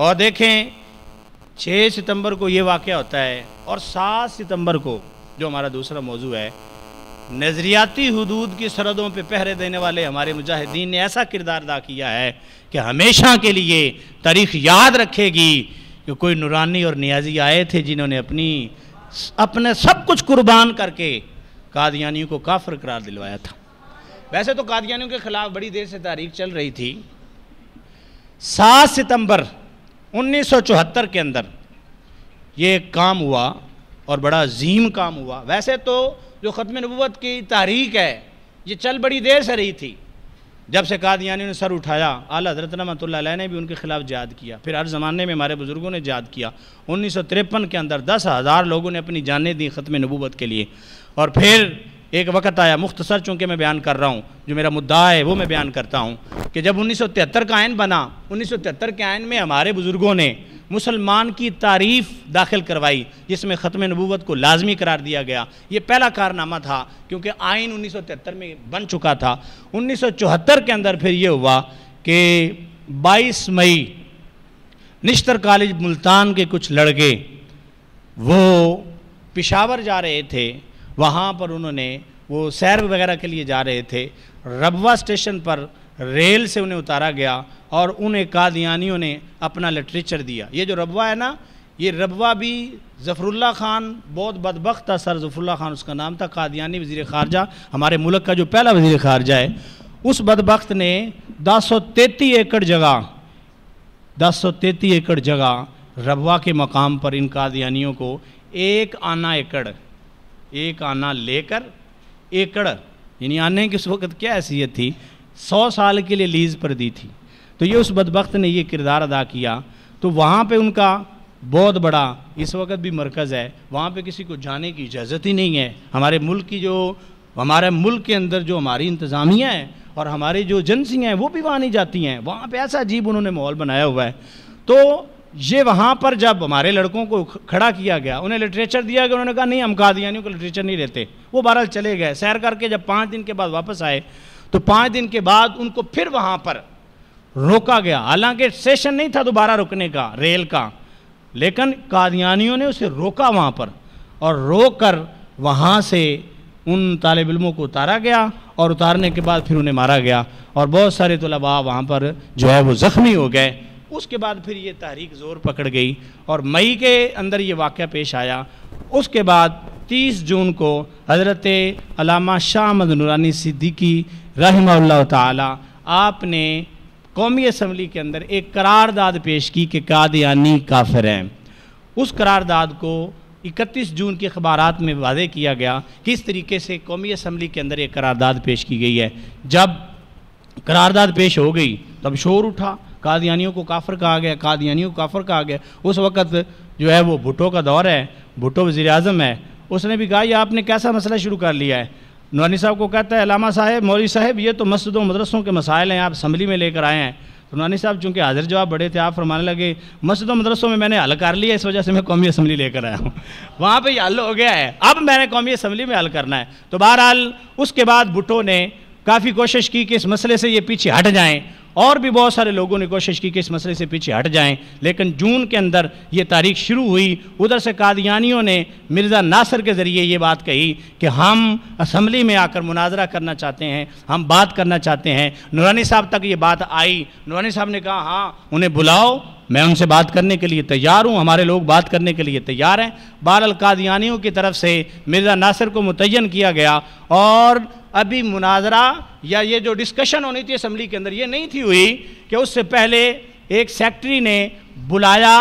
और देखें 6 सितंबर को ये वाक़ होता है और 7 सितंबर को जो हमारा दूसरा मौजू है नज़रियाती हदूद की सरहदों पे पहरे देने वाले हमारे मुजाहिदीन ने ऐसा किरदार अदा किया है कि हमेशा के लिए तारीख याद रखेगी कि कोई नुरानी और नियाजी आए थे जिन्होंने अपनी अपने सब कुछ कुर्बान करके कादियानियों को काफर करार दिलवाया था वैसे तो कादियानियों के ख़िलाफ़ बड़ी देर से तारीख चल रही थी सात सितंबर 1974 के अंदर ये काम हुआ और बड़ा अजीम काम हुआ वैसे तो जो ख़त्म नबूत की तारीख है ये चल बड़ी देर से रही थी जब से कादियानी ने सर उठाया आला हजरत रमत ने भी उनके ख़िलाफ़ याद किया फिर हर ज़माने में हमारे बुज़ुर्गों ने याद किया उन्नीस के अंदर दस हज़ार लोगों ने अपनी जानें दी ख़त्म नबूत के लिए और फिर एक वक्त आया मुख्तसर चूँकि मैं बयान कर रहा हूँ जो मेरा मुद्दा है वो मैं बयान करता हूँ कि जब उन्नीस सौ तिहत्तर का आयन बना उन्नीस सौ तिहत्तर के आयन में हमारे बुज़ुर्गों ने मुसलमान की तारीफ दाखिल करवाई जिसमें ख़त्म नबूवत को लाजमी करार दिया गया ये पहला कारनामा था क्योंकि आयन उन्नीस सौ तिहत्तर में बन चुका था उन्नीस सौ चौहत्तर के अंदर फिर ये हुआ कि बाईस मई निश्तर कॉलेज मुल्तान के कुछ लड़के वो पिशावर जा रहे थे वहाँ पर उन्होंने वो सैर वगैरह के लिए जा रहे थे रबवा स्टेशन पर रेल से उन्हें उतारा गया और उन्हें कादियानियों ने अपना लिटरेचर दिया ये जो रबवा है ना ये रबवा भी जफरुल्ला खान बहुत बदबक था सर जफरुल्ला खान उसका नाम था कादियानी वजीर खारजा हमारे मुल्क का जो पहला वजीर खारजा है उस बदबक ने दस सौ तैतीस एकड़ जगह दस सौ तैतीस एकड़ जगह रबवा के मकाम पर इन कादियानियों को एक आना एकड़ एक आना लेकर एकड़ यानी आने की उस वक्त क्या हैसियत थी सौ साल के लिए लीज पर दी थी तो ये उस बदबخت ने ये किरदार अदा किया तो वहाँ पे उनका बहुत बड़ा इस वक्त भी मरकज़ है वहाँ पे किसी को जाने की इजाज़त ही नहीं है हमारे मुल्क की जो हमारे मुल्क के अंदर जो हमारी इंतज़ामिया है और हमारी जो एजेंसियाँ हैं वो भी वहाँ नहीं जाती हैं वहाँ पे ऐसा अजीब उन्होंने माहौल बनाया हुआ है तो ये वहाँ पर जब हमारे लड़कों को खड़ा किया गया उन्हें लिटरेचर दिया गया उन्होंने कहा नहीं हम कादियानियों को लिटरेचर नहीं लेते वो बहरहाल चले गए सैर करके जब पाँच दिन के बाद वापस आए तो पाँच दिन के बाद उनको फिर वहाँ पर रोका गया हालांकि सेशन नहीं था दोबारा रुकने का रेल का लेकिन कादियानियों ने उसे रोका वहाँ पर और रोक कर वहाँ से उन तालब इलमों को उतारा गया और उतारने के बाद फिर उन्हें मारा गया और बहुत सारे तलबा वहाँ पर जो है वो ज़ख्मी हो गए उसके बाद फिर ये तहरीक ज़ोर पकड़ गई और मई के अंदर ये वाक़ पेश आया उसके बाद 30 जून को हज़रत अलामा शाह मद नूरानी सिद्दीकी रहमा ताला आपने कौमी असम्बली के अंदर एक करारदाद पेश की कि कादयानी काफिर हैं उस करारदाद को 31 जून के अखबार में वादे किया गया किस तरीके से कौमी असम्बली के अंदर एक करारदाद पेश की गई है जब करारदाद पेश हो गई तब शोर उठा कादियानियों को काफर कहा गया कादियानियों को काफर कहा गया उस वक़्त जो है वो भुटो का दौर है भुटो वज़ी अजम है उसने भी कहा यह आपने कैसा मसला शुरू कर लिया है नौरानी साहब को कहता है अलामा साहेब मौलवी साहब ये तो मस्जिदों मदरसों के मसाइल हैं आप असम्बली में लेकर आए हैं तो नौानी साहब चूँकि हाजिर जवाब बड़े थे आप फरमाने लगे मस्जिदों मदरसों में मैंने हल कर लिया इस वजह से मैं कौमी असम्बली लेकर आया हूँ वहाँ पर हल हो गया है अब मैंने कौमी असम्बली में हल करना है तो बहरहाल उसके बाद भुटो ने काफ़ी कोशिश की कि इस मसले से ये पीछे हट जाएँ और भी बहुत सारे लोगों ने कोशिश की कि इस मसले से पीछे हट जाएं लेकिन जून के अंदर ये तारीख शुरू हुई उधर से कादियानियों ने मिर्ज़ा नासर के ज़रिए ये बात कही कि हम असम्बली में आकर मुनाजरा करना चाहते हैं हम बात करना चाहते हैं नूरानी साहब तक ये बात आई नूरानी साहब ने कहा हाँ उन्हें बुलाओ मैं उनसे बात करने के लिए तैयार हूँ हमारे लोग बात करने के लिए तैयार हैं बार कादियानियों की तरफ से मिर्ज़ा नासिर को मुतन किया गया और अभी मुनाजरा या ये जो डिस्कशन होनी थी असम्बली के अंदर ये नहीं थी हुई कि उससे पहले एक सेक्रटरी ने बुलाया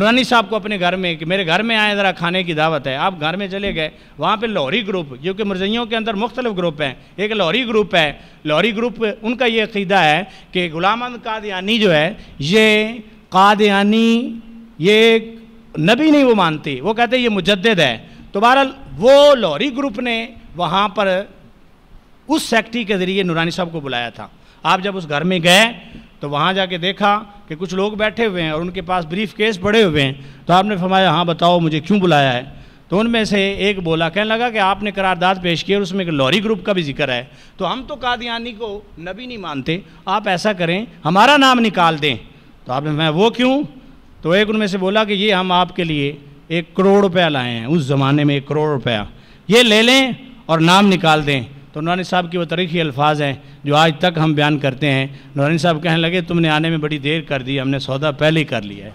नानी साहब को अपने घर में कि मेरे घर में आए ज़रा खाने की दावत है आप घर में चले गए वहाँ पे लॉरी ग्रुप जो कि मुरजियों के अंदर मुख्तलिफ ग्रुप हैं एक लॉरी ग्रुप है लॉरी ग्रुप उनका ये अकीदा है कि गुलाम अहमद कादयानी जो है ये कादयानी ये नबी नहीं वो मानती वो कहते ये मुजद्द है तो बहरहाल वो लॉरी ग्रुप ने वहाँ पर उस सेक्टरी के ज़रिए नूरानी साहब को बुलाया था आप जब उस घर में गए तो वहाँ जाके देखा कि कुछ लोग बैठे हुए हैं और उनके पास ब्रीफ केस पड़े हुए हैं तो आपने फरमाया हाँ बताओ मुझे क्यों बुलाया है तो उनमें से एक बोला कहने लगा कि आपने करारदाद पेश की और उसमें एक लॉरी ग्रुप का भी जिक्र है तो हम तो कादियानी को नबी नहीं मानते आप ऐसा करें हमारा नाम निकाल दें तो आपने मैं वो क्यों तो एक उनमें से बोला कि ये हम आपके लिए एक करोड़ रुपया लाए हैं उस ज़माने में एक करोड़ रुपया ये ले लें और नाम निकाल दें तो नौरानी साहब की वो तरीक़ी अल्फाज हैं जो आज तक हम बयान करते हैं नौरानी साहब कहने लगे तुमने आने में बड़ी देर कर दी हमने सौदा पहले ही कर लिया है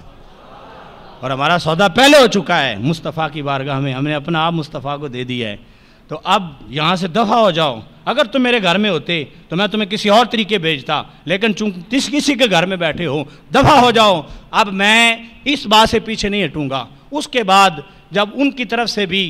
और हमारा सौदा पहले हो चुका है मुस्तफ़ा की बारगाह में हमने अपना आप मुस्तफ़ा को दे दिया है तो अब यहाँ से दफ़ा हो जाओ अगर तुम मेरे घर में होते तो मैं तुम्हें किसी और तरीके भेजता लेकिन चूंकि किस किसी के घर में बैठे हो दफा हो जाओ अब मैं इस बात से पीछे नहीं हटूँगा उसके बाद जब उनकी तरफ से भी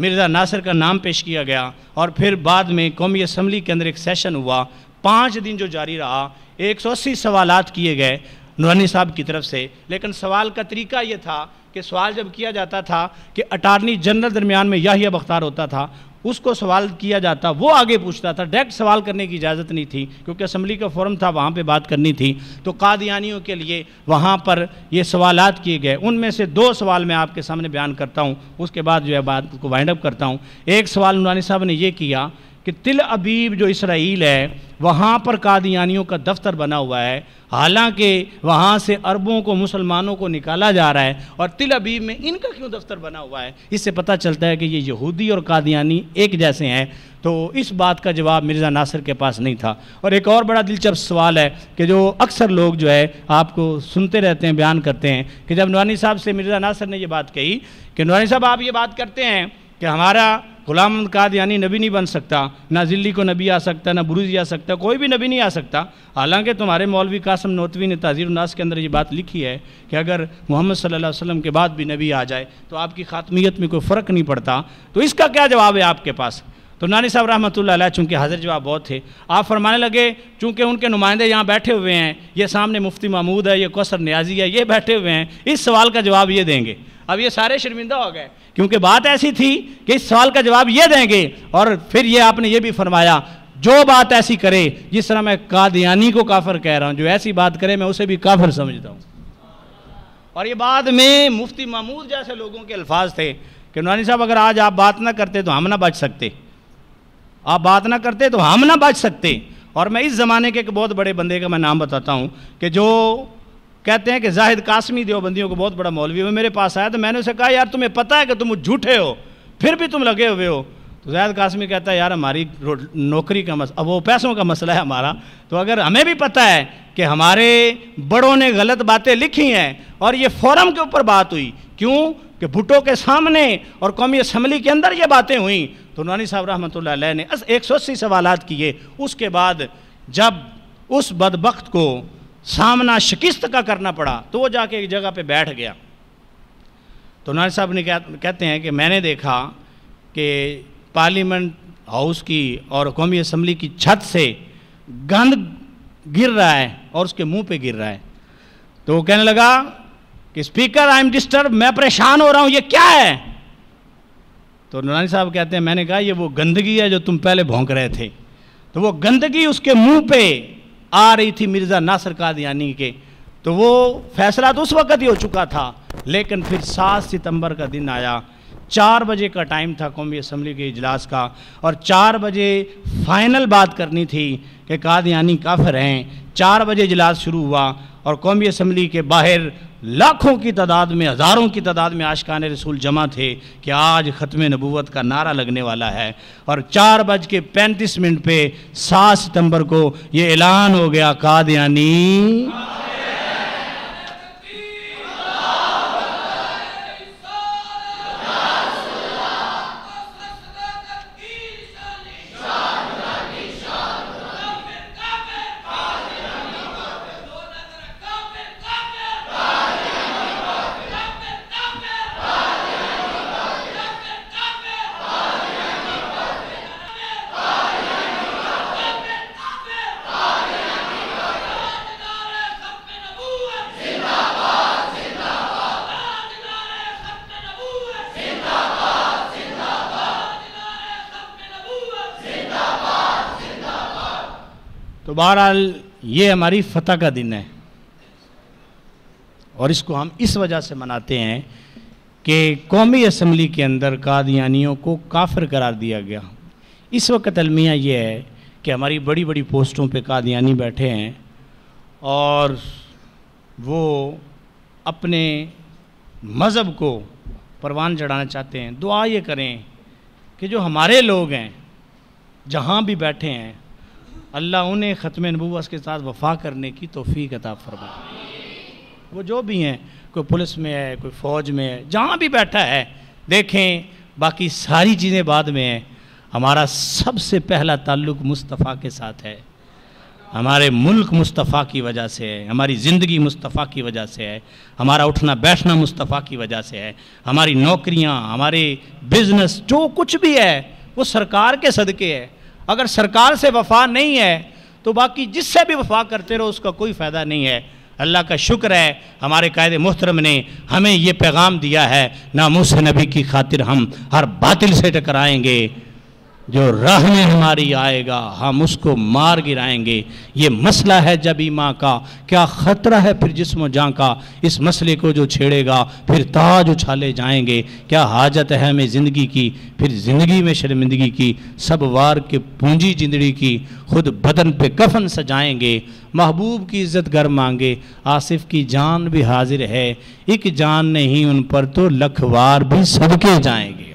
मिर्ज़ा नासिर का नाम पेश किया गया और फिर बाद में कौमी असम्बली के अंदर एक सेशन हुआ पाँच दिन जो जारी रहा एक सौ अस्सी सवाल किए गए नूरानी साहब की तरफ से लेकिन सवाल का तरीका ये था कि सवाल जब किया जाता था कि अटारनी जनरल दरमियान में अब बख्तार होता था उसको सवाल किया जाता वो आगे पूछता था डायरेक्ट सवाल करने की इजाज़त नहीं थी क्योंकि असम्बली का फोरम था वहाँ पे बात करनी थी तो कादियानियों के लिए वहाँ पर ये सवालत किए गए उनमें से दो सवाल मैं आपके सामने बयान करता हूँ उसके बाद जो है बात को वाइंड अप करता हूँ एक सवाल नूरानी साहब ने ये किया कि तिल अबीब जो इसराइल है वहाँ पर कादियानियों का दफ्तर बना हुआ है हालांकि वहाँ से अरबों को मुसलमानों को निकाला जा रहा है और तिल अबीब में इनका क्यों दफ्तर बना हुआ है इससे पता चलता है कि ये यहूदी और कादियानी एक जैसे हैं तो इस बात का जवाब मिर्ज़ा नासिर के पास नहीं था और एक और बड़ा दिलचस्प सवाल है कि जो अक्सर लोग जो है आपको सुनते रहते हैं बयान करते हैं कि जब नवानी साहब से मिर्ज़ा नासिर ने ये बात कही कि नवानी साहब आप ये बात करते हैं कि हमारा गुलाम काद यानी नबी नहीं बन सकता ना जिल्ली को नबी आ सकता ना बुरुज आ सकता कोई भी नबी नहीं आ सकता हालांकि तुम्हारे मौलवी कासम नोतवी ने ताजीर नास के अंदर ये बात लिखी है कि अगर मोहम्मद सल्लल्लाहु अलैहि वसल्लम के बाद भी नबी आ जाए तो आपकी खात्मियत में कोई फ़र्क नहीं पड़ता तो इसका क्या जवाब है आपके पास तो नानी साहब रहमत ला चूँकि हाजिर जवाब बहुत थे आप फरमाने लगे चूँकि उनके नुमाइंदे यहाँ बैठे हुए हैं ये सामने मुफ्ती महमूद है ये कौसर न्याजी है ये बैठे हुए हैं इस सवाल का जवाब ये देंगे अब ये सारे शर्मिंदा हो गए क्योंकि बात ऐसी थी कि इस सवाल का जवाब ये देंगे और फिर ये आपने ये भी फरमाया जो बात ऐसी करे जिस तरह मैं कादियानी को काफर कह रहा हूँ जो ऐसी बात करे मैं उसे भी काफर समझता हूँ और ये बाद में मुफ्ती मामूद जैसे लोगों के अल्फाज थे कि नानी साहब अगर आज आप बात ना करते तो हम ना बच सकते आप बात ना करते तो हम ना बच सकते और मैं इस ज़माने के एक बहुत बड़े बंदे का मैं नाम बताता हूँ कि जो कहते हैं कि जाहिद कासमी देवबंदियों को बहुत बड़ा मौलवी हुआ मेरे पास आया तो मैंने उसे कहा यार तुम्हें पता है कि तुम झूठे हो फिर भी तुम लगे हुए हो तो जाहिद कासमी कहता है यार हमारी नौकरी का मसला वो पैसों का मसला है हमारा तो अगर हमें भी पता है कि हमारे बड़ों ने गलत बातें लिखी हैं और ये फोरम के ऊपर बात हुई क्यों कि भुटो के सामने और कौमी असम्बली के अंदर ये बातें हुई तो नानी साहब रहमत ने एक सौ अस्सी सवाल किए उसके बाद जब उस बदबक को सामना शिकस्त का करना पड़ा तो वो जाके एक जगह पे बैठ गया तो नानी साहब ने कहते हैं कि मैंने देखा कि पार्लियामेंट हाउस की और कौमी असम्बली की छत से गंद गिर रहा है और उसके मुंह पे गिर रहा है तो वो कहने लगा कि स्पीकर आई एम डिस्टर्ब मैं परेशान हो रहा हूँ ये क्या है तो नानी साहब कहते हैं मैंने कहा ये वो गंदगी है जो तुम पहले भोंक रहे थे तो वो गंदगी उसके मुंह पे आ रही थी मिर्ज़ा नासर कादयानी के तो वो फैसला तो उस वक्त ही हो चुका था लेकिन फिर सात सितंबर का दिन आया चार बजे का टाइम था कौमी असम्बली के इजलास का और चार बजे फाइनल बात करनी थी कि कादयानी काफिर हैं चार बजे इजलास शुरू हुआ और कौमी असम्बली के बाहर लाखों की तादाद में हज़ारों की तादाद में आशकान रसूल जमा थे कि आज ख़त्म नबूवत का नारा लगने वाला है और चार बज के पैंतीस मिनट पर सात सितम्बर को ये ऐलान हो गया कादयानी तो बहरहाल ये हमारी फतह का दिन है और इसको हम इस वजह से मनाते हैं कि कौमी असम्बली के अंदर कादियानियों को काफिर करार दिया गया इस वक्त अलमिया ये है कि हमारी बड़ी बड़ी पोस्टों पे कादियानी बैठे हैं और वो अपने मज़हब को परवान चढ़ाना चाहते हैं दुआ ये करें कि जो हमारे लोग हैं जहाँ भी बैठे हैं अल्लाह उन्हें ख़त्म नबूस के साथ वफा करने की तोफ़ी अता फरमा वो जो भी हैं कोई पुलिस में है कोई फ़ौज में है जहाँ भी बैठा है देखें बाकी सारी चीज़ें बाद में हैं हमारा सबसे पहला ताल्लुक मुस्तफ़ा के साथ है हमारे मुल्क मुस्तफ़ा की वजह से है हमारी ज़िंदगी मुस्तफ़ा की वजह से है हमारा उठना बैठना मुस्तफ़ा की वजह से है हमारी नौकरियाँ हमारे बिज़नेस जो कुछ भी है वो सरकार के सदके है अगर सरकार से वफा नहीं है तो बाकी जिससे भी वफा करते रहो उसका कोई फ़ायदा नहीं है अल्लाह का शुक्र है हमारे कायद मोहतरम ने हमें ये पैगाम दिया है नामोस नबी की खातिर हम हर बातिल से टकराएंगे जो राह में हमारी आएगा हम उसको मार गिराएंगे ये मसला है जब माँ का क्या ख़तरा है फिर जिसम जहाँ का इस मसले को जो छेड़ेगा फिर ताज उछाले जाएंगे क्या हाजत है हमें ज़िंदगी की फिर ज़िंदगी में शर्मिंदगी की सब वार के पूंजी जिंदगी की खुद बदन पे कफन सजाएंगे महबूब की इज्जत घर मांगे आसिफ की जान भी हाजिर है एक जान नहीं उन पर तो लखवार भी सबके जाएंगे